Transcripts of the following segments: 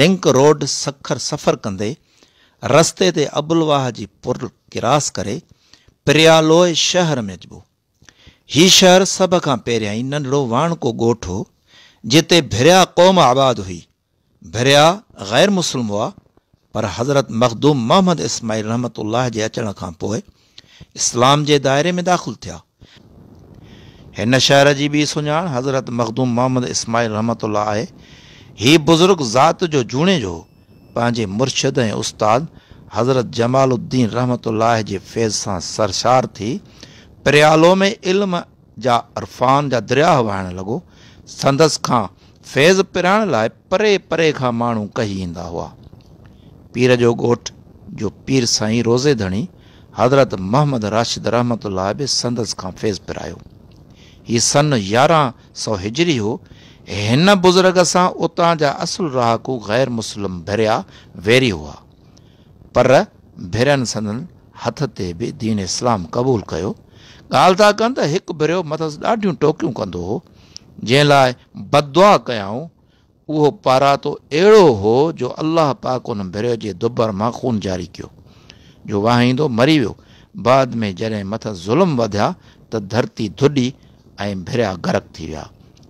link road Sukkur सफ़र कंदे रस्ते ते अबुलवाह जी पुल किरास करे प्रियालोय शहर में अचबो हीउ शहर सब का पहिरियां ई नंढड़ो वाणको गोठ हो जिते भिरिया क़ौम आबाद हुई भिरिया ग़ैर मुस्लिम हुआ पर हज़रत मखदूम मोहम्मद इस्माइल रहमत जे अचण खां पोइ इस्लाम के दायरे में दाख़िल थिया हिन शहर जी ॿी सुञाण हज़रत मखदूम मोहम्मद इस्माइल रहमत आहे हीउ बुज़ुर्ग ज़ात जो जूणे जो पंहिंजे मुर्शिद ऐं उस्ताद हज़रत जमालुद्दीन रहमत अल जे फैज़ सां सरशार थी प्रयालो में इल्म जा अरफ़ान जा दरिया वहण लॻो संदसि खां फैज़ पिराइण लाइ परे परे खां माण्हू कही ईंदा हुआ पीर जो ॻोठु जो पीर साईं रोज़े धणी हज़रत मोहम्मद राशिद रहमत उल्हे बि संदसि खां फैज़ पिरायो हीउ सन यारहं सौ हिजरी हो हिन बुज़ुर्ग से उतां जा असुल रहाकू ग़ैर मुस्लिम भिरिया वेरी हुआ पर भिरनि संदन हथ ते बि दीन इस्लाम क़बूल कर ॻाल्हि था कनि त हिकु भिरियो मथसि ॾाढियूं टोकियूं कंदो हो जंहिं लाइ बदुआ कयाऊं उहो पारातो अहिड़ो हो जो अल्लाह पाक हुन भिरियो जे दुबर मां खून जारी कयो जो वाहींदो मरी वियो बाद में जॾहिं मथां ज़ुल्म वधिया त धरती धुडी ए भिरिया गरक थी विया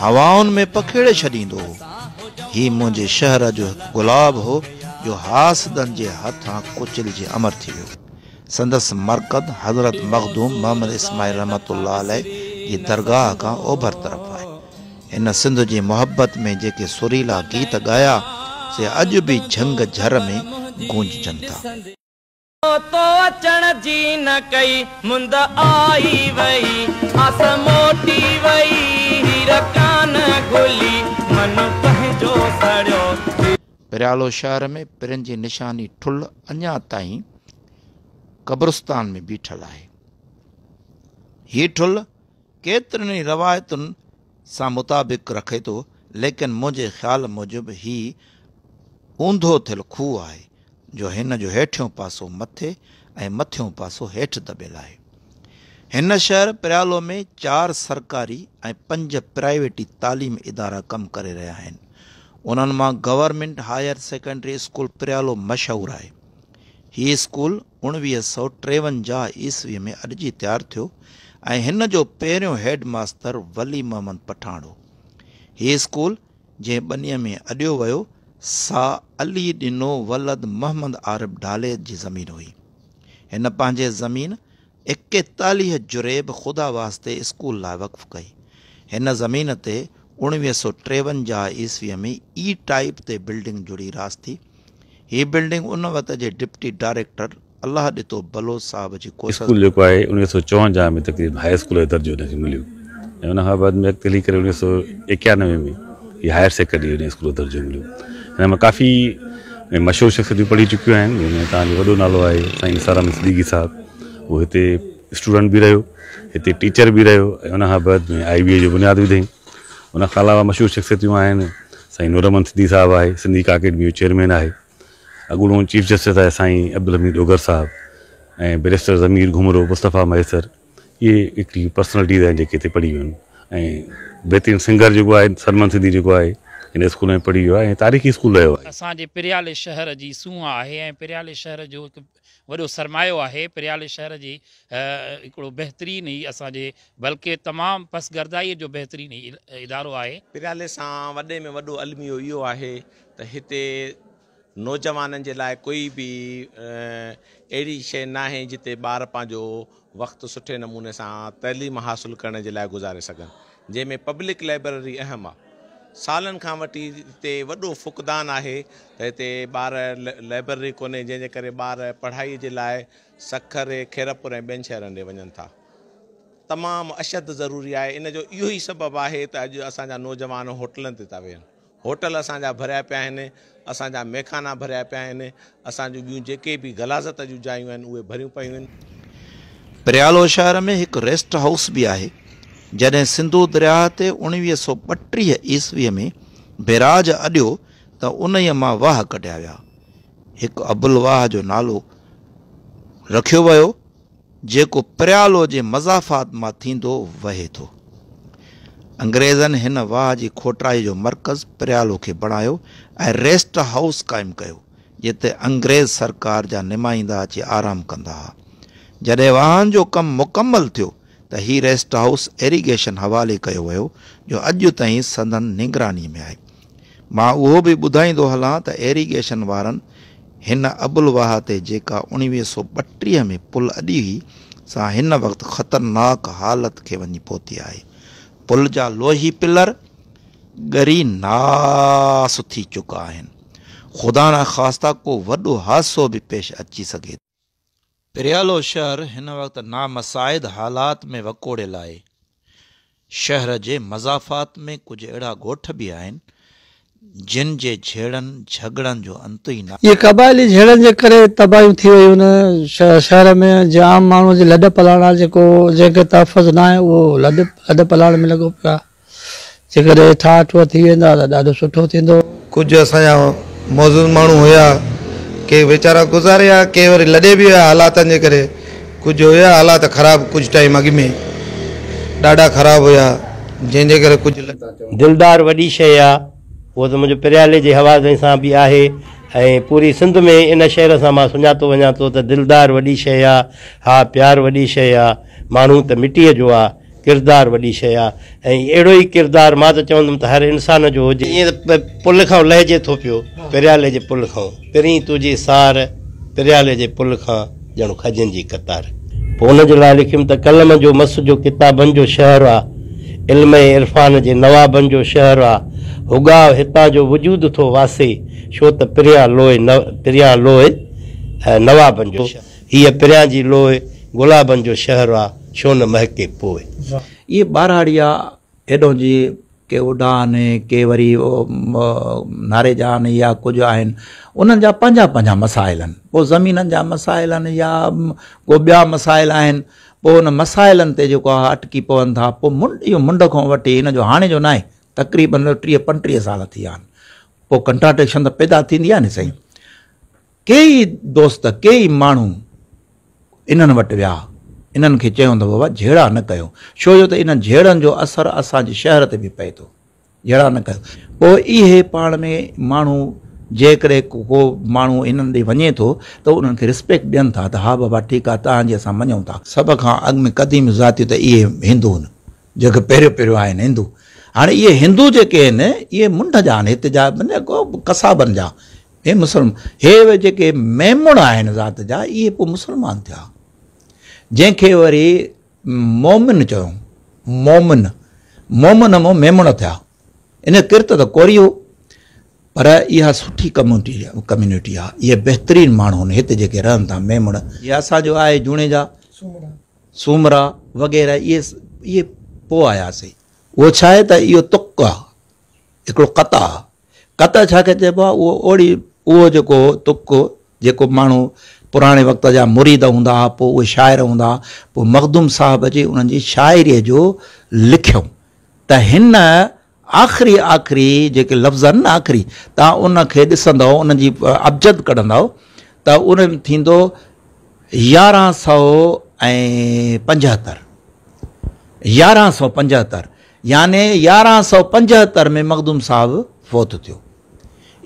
हवाउनि में पखेड़े छॾींदो हो ही मुंहिंजे शहर जो गुलाब हो जो हासदन जे हथां कुचलजी अमर थी वियो संदसि हज़रत मखदूम मोहम्मद इस्माल रहमत जी दरगाह खां ओभर तरफ़ आहे हिन सिंध जी मुहबत में जेके सुरीला गीत गाया से अॼु बि झंग झर में गूंजजनि था तो अचण जी न कई मुंद आई वई आस मोटी वई पिरियालो शहर में पिरन जी निशानी ठुल अञा ताईं क़ब्रस्तान में बीठल आहे ही ठुल केतिरनि रवायतुनि सां मुताबिक़ रखे थो लेकिन मुंहिंजे ख़्याल मूजिबि ही ऊंधो थियलु खूह आहे जो हिन जो हेठियूं पासो मथे ऐं मथियूं पासो हेठि दॿियलु आहे हिन शहर प्रयालो में चार सरकारी ए पंज प्राइवेटी तालीम इदारा कम कर रहा आहिनि उन्हनि गवर्नमेंट हायर सेकेंडरी स्कूल प्रयालो मशहूर आहे हीउ स्कूल उवी सौ टेवंजा ईस्वी में अज जी तैयार थियो ऐं हिन हेड मास्तर वली मोहम्मद पठाण हो हीउ स्कूल जै ॿनीअ में अॾियो वियो सा अली ॾिनो वलद मोहम्मद आरिफ ढाले की ज़मीन हुई हिन पंहिंजे ज़मीन एकतालीह जुरेब ख़ुदा वास्ते स्कूल लाइ वकफ़ कई हिन ज़मीन ते उणिवीह सौ टेवंजाह ईस्वीअ में ई टाइप ते बिल्डिंग जुड़ी रास थी हीअ बिल्डिंग उन वक़्त जे डिप्टी डायरेक्टर अलाह ॾिठो बलोद साहिब जी स्कूल जेको आहे उणिवीह सौ चोवंजाह में तक़रीबनि हाई स्कूल जो दर्जो हुनखे मिलियो ऐं खां बाद में अॻिते हली करे उणिवीह सौ एकानवे में हीअ हायर सेकेंडरी स्कूल जो दर्जो मिलियो हिन में काफ़ी मशहूरु शख़्सियतूं पढ़ी चुकियूं आहिनि जंहिंमें तव्हांजो वॾो नालो आहे साईं सारा सलीगी साहबु उहो हिते स्टूडेंट बि रहियो हिते टीचर बि रहियो ऐं हुन खां बद में आई बी ए जो बुनियादु बि अथईं उनखां अलावा मशहूरु शख़्सियतूं आहिनि साईं नोरमन सिद्धी साहबु आहे सिंधी अकेडमी जो चेयरमैन आहे अॻणो चीफ जस्टिस आहे साईं अब्दुल हमीद ओगर साहिबु ऐं बरिस्टर ज़मीर घुमरो मुस्तफा मयसर इहे हिकिड़ी पर्सनलिटीज़ आहिनि जेके हिते पढ़ी वियूं आहिनि ऐं सिंगर जेको आहे हिन स्कूल में पढ़ी वियो आहे तारीख़ी स्कूल असांजे पिरियाले शहर जी सूंह आहे ऐं पिरियाले शहर जो हिकु वॾो सरमायो आहे पिरियाले शहर जी हिकिड़ो बहितरीन ई असांजे बल्कि तमामु पसगरदाईअ जो बहितरीन ई इदारो आहे पिरियाले सां वॾे में वॾो अलमियो इहो आहे त हिते नौजवाननि जे लाइ कोई बि अहिड़ी शइ न आहे जिते ॿार पंहिंजो वक़्तु सुठे नमूने सां तइलीम हासिलु करण जे लाइ गुज़ारे सघनि जंहिंमें पब्लिक लाइब्रेरी अहम आहे सालनि खां वठी हिते वॾो फुकदान आहे त हिते ॿार लाइब्रेरी कोन्हे जंहिंजे करे ॿार पढ़ाई जे लाइ सखर खेरपुर ऐं ॿियनि शहरनि ॾे वञनि था तमामु अशद ज़रूरी आहे इन जो इहो ई सबबु आहे त अॼु असांजा नौजवान होटलनि ते था वेहनि होटल असांजा भरिया पिया आहिनि असांजा मेखाना भरिया पिया आहिनि असांजूं ॿियूं जेके बि गलाज़त जूं जायूं आहिनि उहे भरियूं पयूं आहिनि प्रयालो शहर में हिकु रेस्ट हाउस बि आहे जॾहिं सिंधु दरिया ते उणिवीह सौ ॿटीह ईसवीअ में बिराज अॾियो त उन ई मां वाह कढिया विया हिकु अबुल वाह जो नालो रखियो वियो जेको परियालो जे मज़ाफ़ात मां थींदो वहे थो अंग्रेज़नि हिन वाह जी खोटाई जो मर्कज़ परियालो खे बणायो ऐं रेस्ट हाउस क़ाइमु कयो जिते अंग्रेज़ सरकार जा निमाईंदा अची आराम कंदा हुआ जॾहिं वाहन जो कमु मुकमल थियो त हीउ रेस्ट हाउस एरीगेशन हवाले कयो वियो जो अॼु ताईं सदन निगरानीअ में आहे मां उहो बि ॿुधाईंदो हलां त एरीगेशन वारनि हिन अबुलवाह ते जेका उणिवीह सौ ॿटीह में पुल अॾी हुई सां हिन वक़्तु ख़तरनाक हालति खे वञी पहुती आहे पुल जा लोही पिलर गरी नास थी चुका आहिनि खुदा न ख़ासि त को वॾो हादसो बि पेश अची सघे पिरियालो शहर हिन वक़्तु नामसाइद हालात में वकोड़ियल आहे शहर जे मज़ाफ़ात में कुझु अहिड़ा ॻोठ बि आहिनि जिन जे झेड़नि झगड़नि जो अंत ई न इहे क़बाइली झेड़नि जे करे तबाहियूं थी वियूं आहिनि शहर में जाम माण्हू जे लॾ पलाण आहे जेको जंहिंखे तहफ़ न आहे उहो लॾ लॾ पलाण में लॻो पियो आहे जेकॾहिं ठाठ थी वेंदा त ॾाढो सुठो थींदो कुझु असांजा मौजूद माण्हू हुया के वेचारा गुज़ारे आ के वरी लडे भी हुआ हालात जे करे कुछ हुया हालात खराब कुछ टाइम अॻ में ॾाढा ख़राबु हुया जंहिंजे करे कुछ दिलदार वॾी शइ आ वो तो मुझे प्रियाले जे हवाले सां भी आहे ऐं पूरी सिंध में इन शहर से मां सुञातो वञा थो त दिलदार वॾी शइ आ हा प्यार वॾी शइ आ माण्हू तो मिट्टी जो आ किरदारु वॾी शइ आहे ऐं अहिड़ो ई किरदारु मां त चवंदुमि त हर इंसान जो हुजे ईअं त पुल खां लहिजे थो पियो पिरियाले जे पुल खां पहिरीं तुंहिंजे सार पिरियाले जे पुल खां ॼण खजनि जी कतार पोइ हुनजे लाइ लिखियुमि त कलम जो मस जो किताबनि जो शहरु आहे इल्म ऐं इरफ़ान जे नवाबनि जो शहरु आहे हुगा हितां जो वजूद थो वासे छो त प्रिया लोहे नव प्रिया लोहे ऐं नवाबनि जो हीअ प्रिया जी लोहे गुलाबनि जो शहरु आहे छो न महके पोइ इहे ॿारड़िया हेॾो जी के उडान के वरी नारे जा आहिनि या कुझु आहिनि उन्हनि जा पंहिंजा पंहिंजा मसाइल आहिनि पोइ ज़मीननि जा मसाइल आहिनि या को ॿिया मसाइल आहिनि पोइ उन मसाइलनि ते जेको आहे अटकी पवनि था पोइ मुंड इहो मुंड खां वठी हिन जो हाणे जो न आहे तकरीबन टीह पंटीह साल थी विया आहिनि पोइ कंट्राटेशन त पैदा थींदी आहे न साईं कई दोस्त कई माण्हू इन्हनि वटि विया इन्हनि खे चयो त बाबा जहिड़ा न कयो छो जो त इन जहिड़नि जो असरु असांजे शहर ते बि पए थो जहिड़ा न कयो पोइ इहे पाण में माण्हू जेकॾहिं को माण्हू इन्हनि ॾे वञे थो त उन्हनि खे रिस्पेक्ट ॾियनि था त हा बाबा ठीकु आहे तव्हांजी असां मञूं था सभ खां अॻु में क़दीम जातियूं त इहे हिंदू आहिनि जेके पहिरियों पहिरियों आहिनि हिंदू हाणे इहे हिंदू जेके आहिनि इहे मुंड जा आहिनि हिते जा माना कसाबनि जा हे मुसलमान हे जेके मेमण आहिनि ज़ाति जा इहे पोइ मुस्लमान थिया जंहिंखे वरी मोमिन चयो मोमिन मोमिन मो मेमण थिया इन किर्त त कोरियो पर इहा सुठी कम्यूनिटी कम्यूनिटी आहे इहे बहितरीन माण्हू आहिनि हिते जेके रहनि था मेमण इहे असांजो आहे जुणे जा सूमरा वग़ैरह इहे इहे पोइ आयासीं उहो छा आहे त इहो तुक आहे हिकिड़ो कत आहे कत छा खे चइबो आहे उहो ओड़ी उहो जेको तुक जेको माण्हू पुराणे वक़्त जा मुरीद हूंदा हुआ पोइ उहे शाइर हूंदा हुआ पोइ मखदुम साहिब जे उन्हनि जी शाइरीअ जो लिखियऊं त हिन आख़िरी आख़िरी जेके लफ़्ज़ आहिनि न आख़िरी तव्हां उनखे ॾिसंदव जी अबजद कढंदव त उन थींदो यारहं सौ ऐं पंजहतरि यारहं सौ पंजहतरि याने यारहं सौ पंजहतरि में मखदुम साहिबु फोत थियो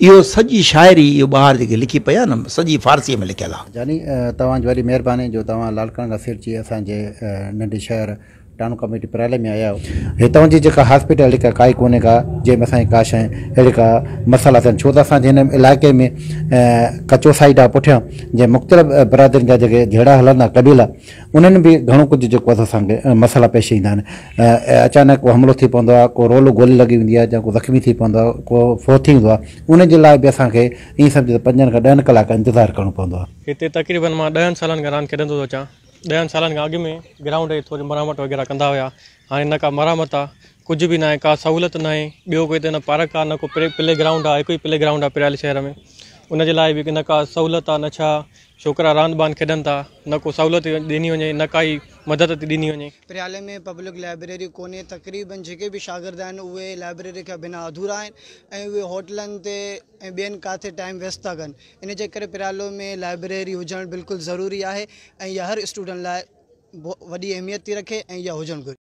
इहो सजी शायरी इहो ॿार जी लिखी पिया न सॼी फारसीअ में लिखल है जानी तवज वॾी महिरबानी जो तव्हां लालकान रफ़ीर जी असांजे नंढे शहर में आया हितां जी जेका हॉस्पिटल काई कोन्हे का जंहिंमें असांजी का शइ अहिड़ा का मसाला थियनि छो त असां जिन इलाइक़े में कचो साइड खां पुठियां जे मुख़्तलिफ़ बिरादरीनि जा जेके जहिड़ा हलंदा कबीला उन्हनि बि घणो कुझु जेको आहे असांखे मसाला पेश ईंदा आहिनि अचानक को हमिलो थी पवंदो आहे को रोल गोली लॻी वेंदी आहे जा को ज़ख़्मी थी पवंदो आहे को फोत थींदो आहे उन लाइ बि असांखे ईअं सम्झो पंजनि खां ॾहनि कलाक इंतज़ारु करणो पवंदो आहे हिते मां ॾहनि सालनि खां रांदि ॾहनि सालनि खां अॻु में ग्राउंड जी थोरी मरम्मत वग़ैरह कंदा हुया हाणे न का मरम्मत आहे कुझु बि न आहे का सहूलियत न आहे ॿियो कोई त न पार्क आहे न को प्ले प्ले ग्राउंड आहे हिकु ई प्ले ग्राउंड आहे पिराली शहर में उनजे लाइ बि न का सहूलियत आहे न छा छोकिरा रांदि बांदि खेॾनि था न को सहूलियत ॾिनी वञे न काई मदद थी ॾिनी वञे प्रयाले में पब्लिक लाइब्रेरी कोन्हे तक़रीबन जेके बि शागिर्द आहिनि उहे लाइब्रेरी खां बिना अधूरा आहिनि ऐं उहे होटलनि ते ऐं ॿियनि किथे टाइम वेस्ट था कनि इन जे करे प्रयालो में लाइब्रेरी हुजणु बिल्कुलु ज़रूरी आहे ऐं इहा हर स्टूडेंट लाइ वॾी अहमियत थी रखे ऐं इहा हुजणु घुरिजे